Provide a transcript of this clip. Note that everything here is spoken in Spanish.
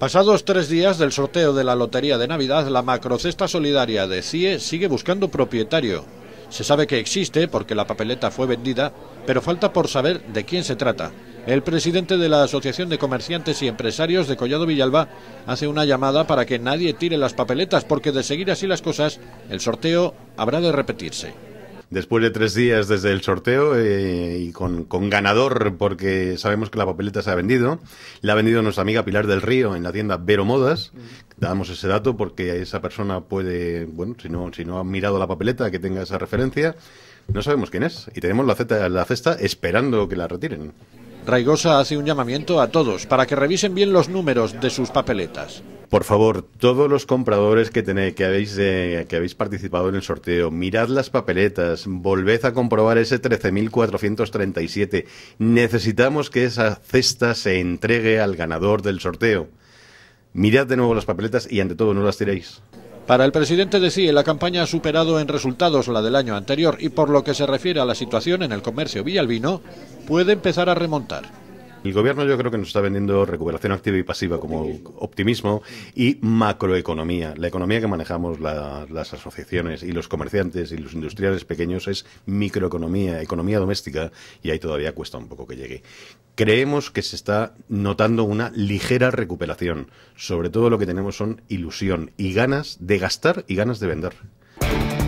Pasados tres días del sorteo de la Lotería de Navidad, la macrocesta solidaria de CIE sigue buscando propietario. Se sabe que existe porque la papeleta fue vendida, pero falta por saber de quién se trata. El presidente de la Asociación de Comerciantes y Empresarios de Collado Villalba hace una llamada para que nadie tire las papeletas porque de seguir así las cosas, el sorteo habrá de repetirse después de tres días desde el sorteo eh, y con, ganador porque sabemos que la papeleta se ha vendido. La ha vendido nuestra amiga Pilar del Río en la tienda Vero Modas. Damos ese dato porque esa persona puede, bueno, si no, si no ha mirado la papeleta, que tenga esa referencia. No sabemos quién es y tenemos la cesta esperando que la retiren. Raigosa hace un llamamiento a todos para que revisen bien los números de sus papeletas. Por favor, todos los compradores que tenéis, que habéis, eh, que habéis participado en el sorteo, mirad las papeletas, volved a comprobar ese 13.437. Necesitamos que esa cesta se entregue al ganador del sorteo. Mirad de nuevo las papeletas y ante todo no las tiréis. Para el presidente de CIE, la campaña ha superado en resultados la del año anterior y por lo que se refiere a la situación en el comercio villalbino, puede empezar a remontar. El gobierno yo creo que nos está vendiendo recuperación activa y pasiva como optimismo, y macroeconomía. La economía que manejamos las asociaciones y los comerciantes y los industriales pequeños es microeconomía, economía doméstica y ahí todavía cuesta un poco que llegue. Creemos que se está notando una ligera recuperación. Sobre todo lo que tenemos son ilusión y ganas de gastar y ganas de vender.